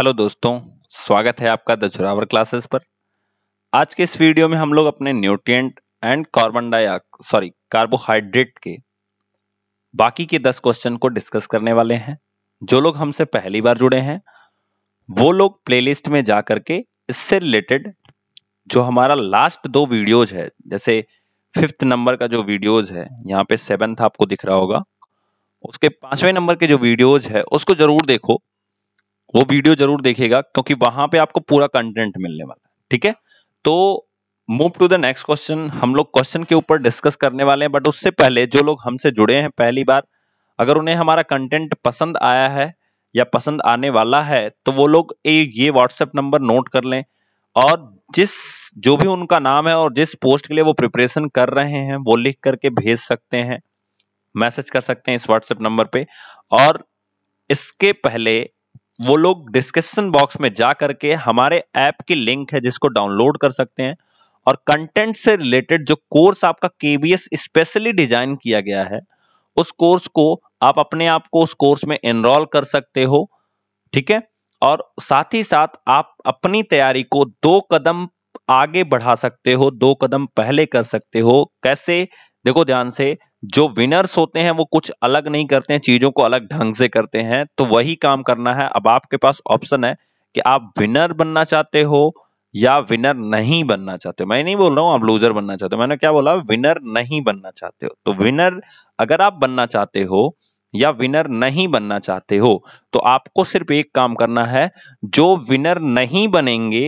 Hello दोस्तों स्वागत है आपका द जोरावर क्लासेस पर आज के इस वीडियो में हम लोग अपने nutrient and carbon dioxide sorry carbohydrate के बाकी के दस क्वेश्चन को डिस्कस करने वाले हैं जो लोग हमसे पहली बार जुड़े हैं वो लोग प्लेलिस्ट में जा करके इससे रिलेटेड जो हमारा लास्ट दो वीडियोज है जैसे फिफ्थ नंबर का जो वीडियोज है यहाँ पे सेवन्थ आपको दिख रहा होगा उसके पांचवें नंबर के जो वीडियोज है उसको जरूर देखो वो वीडियो जरूर देखेगा क्योंकि वहां पे आपको पूरा कंटेंट मिलने वाला है ठीक है तो move to the next question हम लोग क्वेश्चन के ऊपर डिस्कस करने वाले हैं बट उससे पहले जो लोग हमसे जुड़े हैं पहली बार अगर उन्हें हमारा कंटेंट पसंद आया है या पसंद आने वाला है तो वो लोग ए, ये व्हाट्सएप नंबर नोट कर लें और जिस जो भी उनका नाम है और जिस पोस्ट के लिए वो प्रिपरेशन कर रहे हैं वो लिख करके भेज सकते हैं मैसेज कर सकते हैं इस व्हाट्सएप नंबर पे और इसके पहले वो लोग डिस्क्रिप्शन बॉक्स में जा करके हमारे ऐप की लिंक है जिसको डाउनलोड कर सकते हैं और कंटेंट से रिलेटेड जो कोर्स आपका केबीएस स्पेशली डिजाइन किया गया है उस कोर्स को आप अपने आप को उस कोर्स में एनरोल कर सकते हो ठीक है और साथ ही साथ आप अपनी तैयारी को दो कदम आगे बढ़ा सकते हो दो कदम पहले कर सकते हो कैसे देखो ध्यान से जो विनर्स होते हैं वो कुछ अलग नहीं करते हैं चीजों को अलग ढंग से करते हैं तो वही काम करना है अब आपके पास ऑप्शन है कि आप विनर बनना चाहते हो या विनर नहीं बनना चाहते हो मैं नहीं बोल रहा हूं आप लूजर बनना चाहते हो मैंने क्या बोला विनर नहीं बनना चाहते हो तो विनर अगर आप बनना चाहते हो या विनर नहीं बनना चाहते हो तो आपको सिर्फ एक काम करना है जो विनर नहीं बनेंगे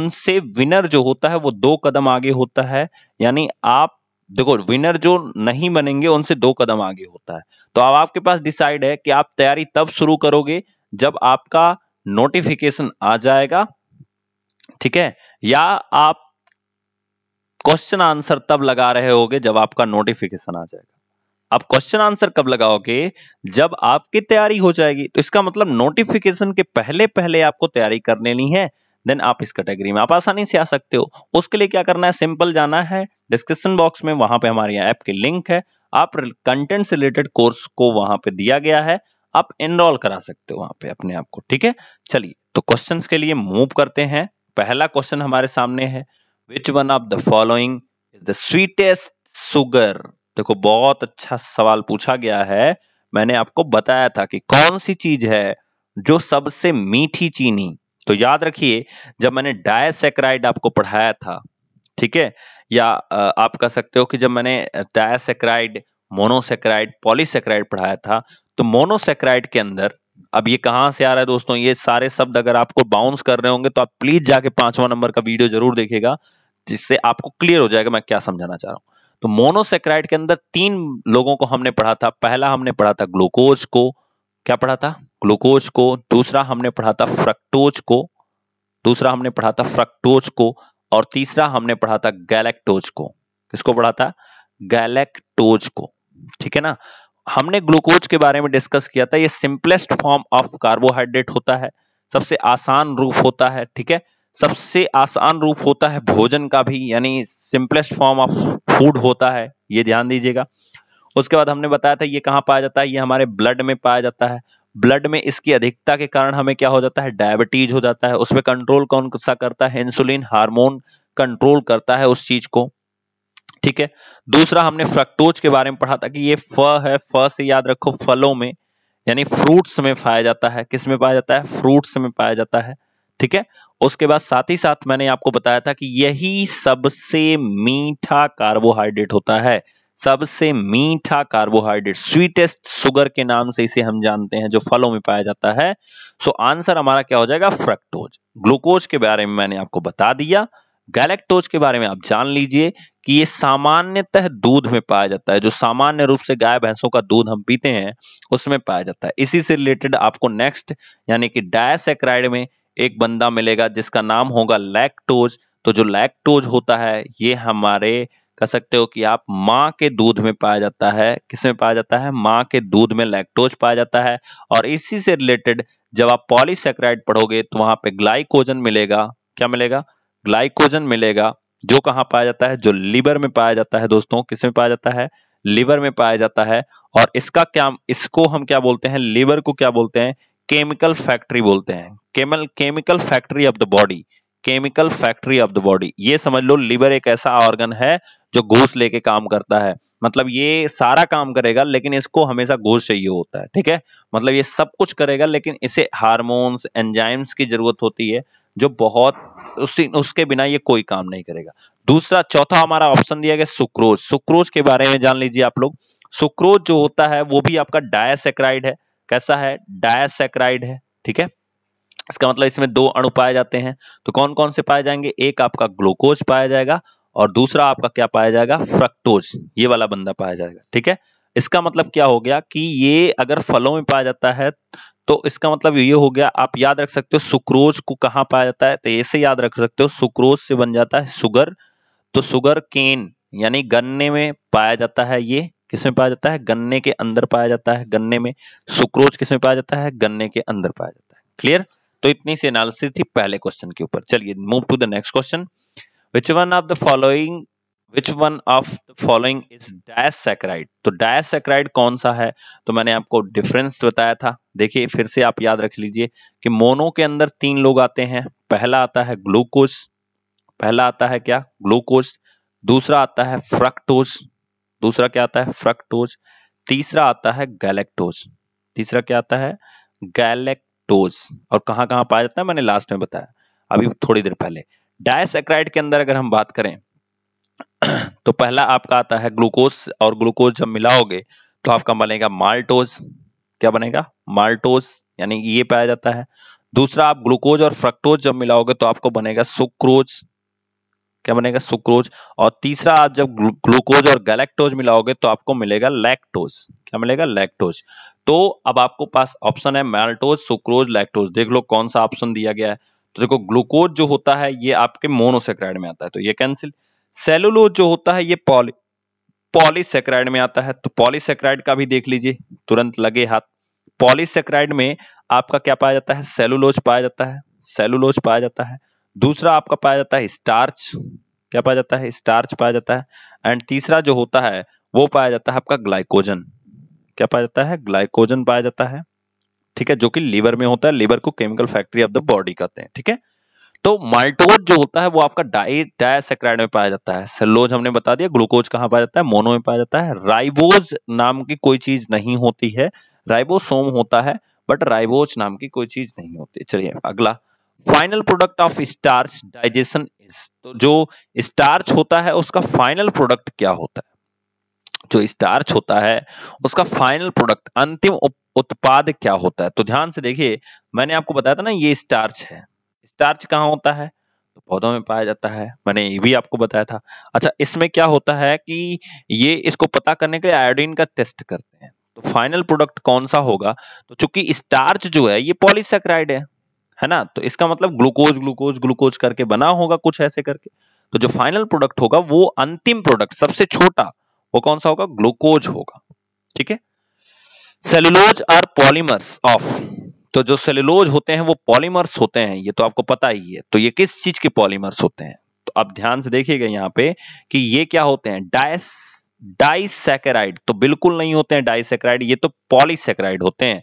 उनसे विनर जो होता है वो दो कदम आगे होता है यानी आप देखो विनर जो नहीं बनेंगे उनसे दो कदम आगे होता है तो अब आपके पास डिसाइड है कि आप तैयारी तब शुरू करोगे जब आपका नोटिफिकेशन आ जाएगा ठीक है या आप क्वेश्चन आंसर तब लगा रहे होगे जब आपका नोटिफिकेशन आ जाएगा आप क्वेश्चन आंसर कब लगाओगे जब आपकी तैयारी हो जाएगी तो इसका मतलब नोटिफिकेशन के पहले पहले आपको तैयारी कर लेनी है देन आप इस कैटेगरी में आप आसानी से आ सकते हो उसके लिए क्या करना है सिंपल जाना है डिस्क्रिप्शन बॉक्स में वहां पे हमारे यहाँ ऐप की लिंक है आप कंटेंट से रिलेटेड कोर्स को वहां पे दिया गया है आप एनरोल करा सकते हो वहां पे अपने आप को ठीक है चलिए तो क्वेश्चंस के लिए मूव करते हैं पहला क्वेश्चन हमारे सामने है which one of the following is the sweetest sugar देखो बहुत अच्छा सवाल पूछा गया है मैंने आपको बताया था कि कौन सी चीज है जो सबसे मीठी चीनी तो याद रखिए जब मैंने डायसेक्राइड आपको पढ़ाया था ठीक है या आप कह सकते हो कि जब मैंने डायसेक्राइड मोनोसेक्राइड पॉलीसेक्राइड पढ़ाया था तो मोनोसेक्राइड के अंदर अब ये कहां से आ रहा है दोस्तों ये सारे शब्द अगर आपको बाउंस कर रहे होंगे तो आप प्लीज जाके पांचवा नंबर का वीडियो जरूर देखेगा जिससे आपको क्लियर हो जाएगा मैं क्या समझाना चाह रहा हूं तो मोनोसेक्राइड के अंदर तीन लोगों को हमने पढ़ा था पहला हमने पढ़ा था ग्लूकोज को क्या पढ़ा था ग्लूकोज को दूसरा हमने पढ़ा था फ्रक्टोज को दूसरा हमने पढ़ा था फ्रक्टोज को और तीसरा हमने पढ़ा था गैलेक्टोज को किसको पढ़ा था गैलेक्टोज को ठीक है ना हमने ग्लूकोज के बारे में डिस्कस किया था ये सिंपलेस्ट फॉर्म ऑफ कार्बोहाइड्रेट होता है सबसे आसान रूप होता है ठीक है सबसे आसान रूप होता है भोजन का भी यानी सिंपलेस्ट फॉर्म ऑफ फूड होता है ये ध्यान दीजिएगा उसके बाद हमने बताया था ये कहाँ पाया जाता है ये हमारे ब्लड में पाया जाता है ब्लड में इसकी अधिकता के कारण हमें क्या हो जाता है डायबिटीज हो जाता है उसमें कंट्रोल कौन सा करता है इंसुलिन हार्मोन कंट्रोल करता है उस चीज को ठीक है दूसरा हमने फ्रक्टोज के बारे में पढ़ा था कि ये फ है फ से याद रखो फलों में यानी फ्रूट्स में पाया जाता है किस में पाया जाता है फ्रूट्स में पाया जाता है ठीक है उसके बाद साथ ही साथ मैंने आपको बताया था कि यही सबसे मीठा कार्बोहाइड्रेट होता है सबसे मीठा कार्बोहाइड्रेट स्वीटेस्ट सुगर के नाम से इसे हम जानते हैं जो फलों में पाया जाता है सो आंसर हमारा क्या हो जाएगा फ्रक्टोज ग्लूकोज के बारे में मैंने आपको बता दिया गैलेक्टोज के बारे में आप जान लीजिए कि ये सामान्यतः दूध में पाया जाता है जो सामान्य रूप से गाय भैंसों का दूध हम पीते हैं उसमें पाया जाता है इसी से रिलेटेड आपको नेक्स्ट यानी कि डायसेक्राइड में एक बंदा मिलेगा जिसका नाम होगा लैक्टोज तो जो लैक्टोज होता है ये हमारे कह सकते हो कि आप माँ के दूध में पाया जाता है किस में पाया जाता है माँ के दूध में लैक्टोज पाया जाता है और इसी से रिलेटेड जब आप पॉलीसेक्राइड पढ़ोगे तो वहां पे ग्लाइकोजन मिलेगा क्या मिलेगा ग्लाइकोजन मिलेगा जो कहाँ पाया जाता है जो लिवर में पाया जाता है दोस्तों किस में पाया जाता है लिवर में पाया जाता है और इसका क्या इसको हम क्या बोलते हैं लिवर को क्या बोलते हैं केमिकल फैक्ट्री बोलते हैं केमल chemical factory of the body chemical factory of the body ये समझ लो लिवर एक ऐसा ऑर्गन है जो घूस लेके काम करता है मतलब ये सारा काम करेगा लेकिन इसको हमेशा घूस चाहिए होता है ठीक है मतलब ये सब कुछ करेगा लेकिन इसे हार्मोन्स एंजाइम्स की जरूरत होती है जो बहुत उसी उसके बिना ये कोई काम नहीं करेगा दूसरा चौथा हमारा ऑप्शन दिया गया सुक्रोज सुक्रोज के बारे में जान लीजिए आप लोग सुक्रोज जो होता है वो भी आपका डायसेक्राइड है कैसा है डायसेक्राइड है ठीक है इसका मतलब इसमें दो अणु पाए जाते हैं तो कौन कौन से पाए जाएंगे एक आपका ग्लूकोज पाया जाएगा और दूसरा आपका क्या पाया जाएगा फ्रक्टोज ये वाला बंदा पाया जाएगा ठीक है इसका मतलब क्या हो गया कि ये अगर फलों में पाया जाता है तो इसका मतलब ये हो गया आप याद रख सकते हो सुक्रोज को कहा पाया जाता है तो ऐसे याद रख सकते हो सुक्रोज से बन जाता है सुगर तो सुगर केन यानी गन्ने में पाया जाता है ये किसमें पाया जाता है गन्ने के अंदर पाया जाता है गन्ने में सुक्रोज किसमें पाया जाता है गन्ने के अंदर पाया जाता है क्लियर तो इतनी सी एनालिसिस थी पहले क्वेश्चन के ऊपर चलिए move to the next question which one of the following which one of the following is disaccharide तो डायसेक्राइड कौन सा है तो मैंने आपको डिफरेंस बताया था देखिए फिर से आप याद रख लीजिए कि मोनो के अंदर तीन लोग आते हैं पहला आता है ग्लूकोज पहला आता है क्या ग्लूकोज दूसरा आता है फ्रक्टोज दूसरा क्या आता है फ्रक्टोज तीसरा आता है गैलेक्टोज तीसरा क्या आता है गैलेक्ट लैक्टोज और कहां कहां पाया जाता है मैंने लास्ट में बताया अभी थोड़ी देर पहले डायसेक्राइड के अंदर अगर हम बात करें तो पहला आपका आता है ग्लूकोज और ग्लूकोज जब मिलाओगे तो आपका बनेगा माल्टोज क्या बनेगा माल्टोज यानी ये पाया जाता है दूसरा आप ग्लूकोज और फ्रक्टोज जब मिलाओगे तो आपको बनेगा सुक्रोज क्या बनेगा सुक्रोज और तीसरा आप जब ग्लूकोज और गैलेक्टोज मिलाओगे तो आपको मिलेगा लैक्टोज क्या मिलेगा लैक्टोज तो अब आपको पास ऑप्शन है मेल्टोज सुक्रोज लैक्टोज देख लो कौन सा ऑप्शन दिया गया है तो देखो ग्लूकोज जो होता है ये आपके मोनोसेक्राइड में आता है तो ये कैंसिल सेलुलोज जो होता है ये पॉली पॉलीसेक्राइड में आता है तो पॉलीसेक्राइड का भी देख लीजिए तुरंत लगे हाथ पॉलीसेक्राइड में आपका क्या पाया जाता है सेलुलोज पाया जाता है सेलुलोज पाया जाता है दूसरा आपका पाया जाता है स्टार्च क्या पाया जाता है स्टार्च पाया जाता है एंड तीसरा जो होता है वो पाया जाता है आपका ग्लाइकोजन क्या पाया जाता है ग्लाइकोजन पाया जाता है ठीक है जो कि लीवर में होता है लीवर को chemical factory of the body कहते हैं ठीक है तो माल्टोज जो होता है वो आपका डाई डायसेक्राइड में पाया जाता है सेलोज हमने बता दिया ग्लूकोज कहां पाया जाता है मोनो में पाया जाता है राइबोज नाम की कोई चीज नहीं होती है राइबोसोम होता है बट राइबोज नाम की कोई चीज नहीं होती चलिए अगला final product of starch digestion is तो जो स्टार्च होता है उसका फाइनल प्रोडक्ट क्या होता है जो स्टार्च होता है उसका फाइनल प्रोडक्ट अंतिम उत्पाद क्या होता है तो ध्यान से देखिए मैंने आपको बताया था ना ये स्टार्च है स्टार्च कहाँ होता है तो पौधों में पाया जाता है मैंने ये भी आपको बताया था अच्छा इसमें क्या होता है कि ये इसको पता करने के लिए आयोडीन का टेस्ट करते हैं तो फाइनल प्रोडक्ट कौन सा होगा तो चूंकि स्टार्च जो है ये पॉलीसेक्राइड है है ना तो इसका मतलब ग्लूकोज ग्लूकोज ग्लूकोज करके बना होगा कुछ ऐसे करके तो जो फाइनल प्रोडक्ट होगा वो अंतिम प्रोडक्ट सबसे छोटा वो कौन सा होगा ग्लूकोज होगा ठीक है सेलुलोज आर पॉलीमर्स ऑफ तो जो सेलुलोज होते हैं वो पॉलीमर्स होते हैं ये तो आपको पता ही है तो ये किस चीज के पॉलीमर्स होते हैं तो आप ध्यान से देखिएगा यहाँ पे कि ये क्या होते हैं डाइस डाइसेकेराइड तो बिल्कुल नहीं होते हैं डाइसेकेराइड ये तो पॉलीसेकेराइड होते हैं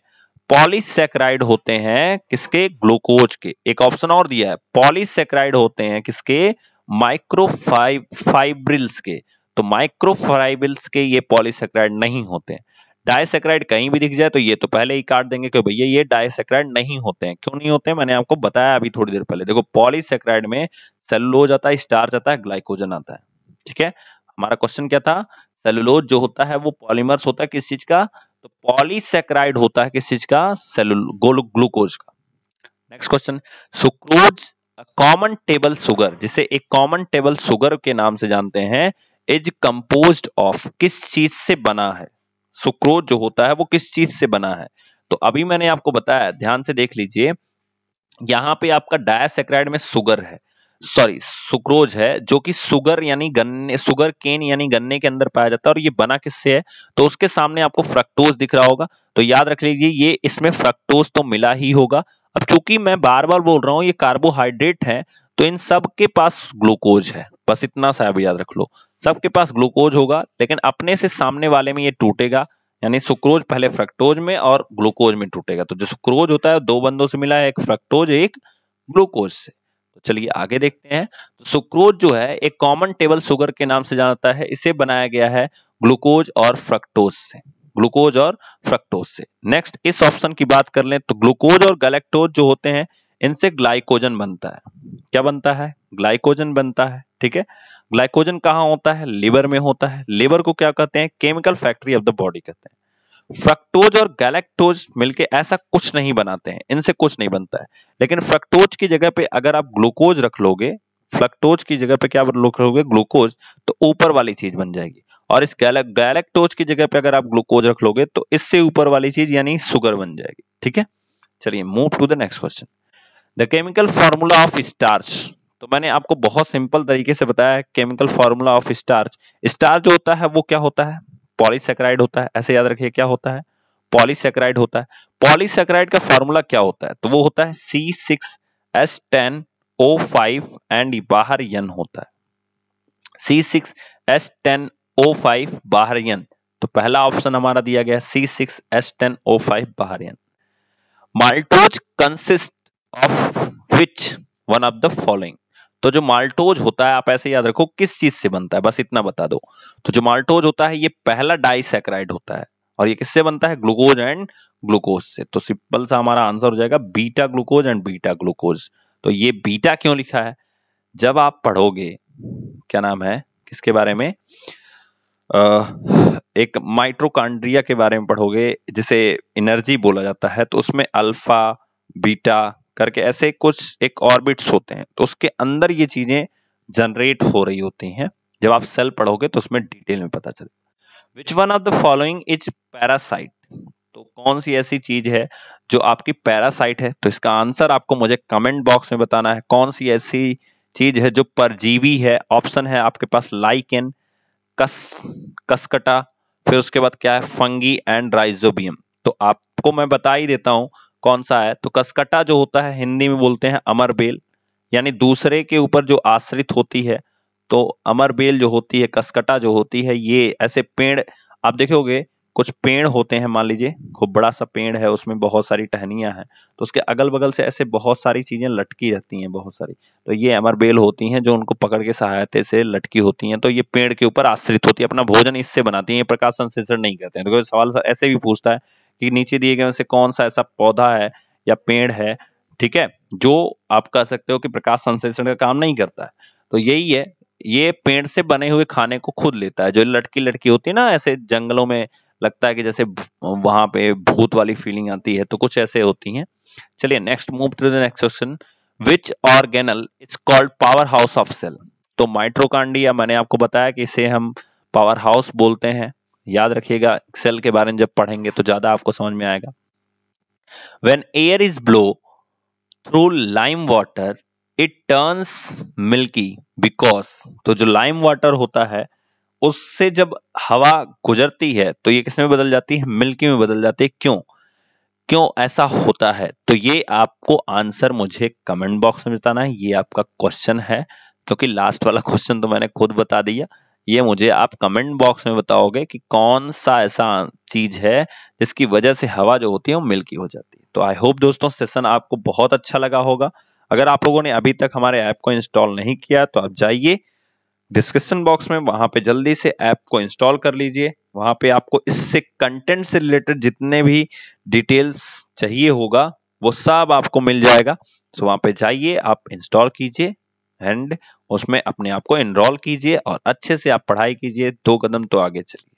पॉलीसेक्राइड होते हैं किसके ग्लूकोज के एक ऑप्शन और दिया है पॉलीसेक्राइड होते हैं किसके माइक्रोफाइब्रिल्स के तो माइक्रोफाइब्रिल्स के ये पॉलीसेक्राइड नहीं होते हैं डायसेक्राइड कहीं भी दिख जाए तो ये तो पहले ही काट देंगे कि भैया ये डायसेक्राइड नहीं होते हैं क्यों नहीं होते हैं? मैंने आपको बताया अभी थोड़ी देर पहले देखो पॉलीसेक्राइड में सेलुलोज आता है स्टार्च आता है ग्लाइकोजन आता है ठीक है हमारा क्वेश्चन क्या था सेलुलोज जो होता है वो पॉलीमर्स होता है किस चीज का तो पॉलीसेक्राइड होता है किस चीज का सेलुल ग्लूकोज का next question sucrose common table sugar जिसे एक कॉमन टेबल सुगर के नाम से जानते हैं इज कंपोज ऑफ किस चीज से बना है सुक्रोज जो होता है वो किस चीज से बना है तो अभी मैंने आपको बताया ध्यान से देख लीजिए यहां पे आपका डायसेक्राइड में सुगर है सॉरी सुक्रोज है जो कि सुगर यानी गन्ने सुगर केन यानी गन्ने के अंदर पाया जाता है और ये बना किससे है तो उसके सामने आपको फ्रक्टोज दिख रहा होगा तो याद रख लीजिए ये इसमें फ्रक्टोज तो मिला ही होगा अब चूंकि मैं बार बार बोल रहा हूँ ये कार्बोहाइड्रेट है तो इन सब के पास ग्लूकोज है बस इतना सा याद रख लो सबके पास ग्लूकोज होगा लेकिन अपने से सामने वाले में ये टूटेगा यानी सुक्रोज पहले फ्रक्टोज में और ग्लूकोज में टूटेगा तो जो सुक्रोज होता है दो बंदों से मिला है एक फ्रक्टोज एक ग्लूकोज से तो चलिए आगे देखते हैं तो सुक्रोज जो है एक कॉमन टेबल शुगर के नाम से जाना है इसे बनाया गया है ग्लूकोज और फ्रक्टोज से ग्लूकोज और फ्रक्टोज से नेक्स्ट इस ऑप्शन की बात कर लें तो ग्लूकोज और गैलेक्टोज जो होते हैं इनसे ग्लाइकोजन बनता है क्या बनता है ग्लाइकोजन बनता है ठीक है ग्लाइकोजन कहाँ होता है लिवर में होता है लिवर को क्या कहते हैं chemical factory of the body कहते हैं फ्रक्टोज और गैलेक्टोज मिलके ऐसा कुछ नहीं बनाते हैं इनसे कुछ नहीं बनता है लेकिन फ्रक्टोज की जगह पे अगर आप ग्लूकोज रख लोगे फ्लक्टोज की जगह पे क्या रखोगे ग्लूकोज तो ऊपर वाली चीज बन जाएगी और इस गैलेक्टोज की जगह पे अगर आप ग्लूकोज रख लोगे तो इससे ऊपर वाली चीज यानी सुगर बन जाएगी ठीक है चलिए move to the next question the chemical formula of starch तो मैंने आपको बहुत सिंपल तरीके से बताया chemical formula of starch starch जो होता है वो क्या होता है पॉलीसेक्राइड होता है ऐसे याद रखिए क्या होता है पॉलीसेक्राइड होता है पॉलीसेक्राइड का फॉर्मूला क्या होता है तो वो होता है C six S ten O five and बाहर यन होता है C six S ten O five बाहर यन तो पहला ऑप्शन हमारा दिया गया C six S ten O five बाहर n maltose consist of which one of the following तो जो माल्टोज होता है आप ऐसे याद रखो किस चीज से बनता है बस इतना बता दो तो जो माल्टोज होता है ये पहला डाइसेक्राइड होता है और ये किससे बनता है ग्लूकोज एंड ग्लूकोज से तो सिंपल सा हमारा आंसर हो जाएगा beta glucose and beta glucose तो ये बीटा क्यों लिखा है जब आप पढ़ोगे क्या नाम है किसके बारे में आ, एक माइट्रोकांड्रिया के बारे में पढ़ोगे जिसे एनर्जी बोला जाता है तो उसमें अल्फा बीटा करके ऐसे कुछ एक ऑर्बिट्स होते हैं तो उसके अंदर ये चीजें जनरेट हो रही होती हैं जब आप सेल पढ़ोगे तो उसमें डिटेल में पता चले which one of the following is parasite तो कौन सी ऐसी चीज है जो आपकी पैरासाइट है तो इसका आंसर आपको मुझे कमेंट बॉक्स में बताना है कौन सी ऐसी चीज है जो परजीवी है ऑप्शन है आपके पास लाइकेन कस कसकटा फिर उसके बाद क्या है फंगी एंड राइजोबियम तो आपको मैं बता ही देता हूं कौन सा है तो कसकटा जो होता है हिंदी में बोलते हैं अमर बेल यानी दूसरे के ऊपर जो आश्रित होती है तो अमर बेल जो होती है कसकटा जो होती है ये ऐसे पेड़ आप देखोगे कुछ पेड़ होते हैं मान लीजिए खूब बड़ा सा पेड़ है उसमें बहुत सारी टहनियां हैं तो उसके अगल बगल से ऐसे बहुत सारी चीजें लटकी रहती हैं बहुत सारी तो ये अमर बेल होती हैं जो उनको पकड़ के सहायता से लटकी होती हैं तो ये पेड़ के ऊपर आश्रित होती है अपना भोजन इससे बनाती है प्रकाश संश्लेषण नहीं करते हैं तो सवाल ऐसे भी पूछता है कि नीचे दिए गए उनसे कौन सा ऐसा पौधा है या पेड़ है ठीक है जो आप कह सकते हो कि प्रकाश संश्लेषण का काम नहीं करता है तो यही है ये पेड़ से बने हुए खाने को खुद लेता है जो लटकी लटकी होती है ना ऐसे जंगलों में लगता है कि जैसे वहां पे भूत वाली फीलिंग आती है तो कुछ ऐसे होती हैं चलिए next move to the next question which organelle it's called power house of cell तो माइट्रोकांडिया मैंने आपको बताया कि इसे हम पावर हाउस बोलते हैं याद रखिएगा एक्सेल के बारे में जब पढ़ेंगे तो ज्यादा आपको समझ में आएगा when air is blow through lime water it turns milky because तो जो लाइम वाटर होता है उससे जब हवा गुजरती है तो ये किसमें बदल जाती है मिल्की में बदल जाती है क्यों क्यों ऐसा होता है तो ये आपको आंसर मुझे कमेंट बॉक्स में बताना है ये आपका क्वेश्चन है क्योंकि लास्ट वाला क्वेश्चन तो मैंने खुद बता दिया ये मुझे आप कमेंट बॉक्स में बताओगे कि कौन सा ऐसा चीज है जिसकी वजह से हवा जो होती है वो मिल्की हो जाती है तो आई होप दोस्तों सेशन आपको बहुत अच्छा लगा होगा अगर आप लोगों ने अभी तक हमारे ऐप को इंस्टॉल नहीं किया तो आप जाइए डिस्क्रिप्शन बॉक्स में वहां पे जल्दी से ऐप को इंस्टॉल कर लीजिए वहां पे आपको इससे कंटेंट से रिलेटेड जितने भी डिटेल्स चाहिए होगा वो सब आपको मिल जाएगा तो वहां पे जाइए आप इंस्टॉल कीजिए एंड उसमें अपने आप को इनरोल कीजिए और अच्छे से आप पढ़ाई कीजिए दो कदम तो आगे चलिए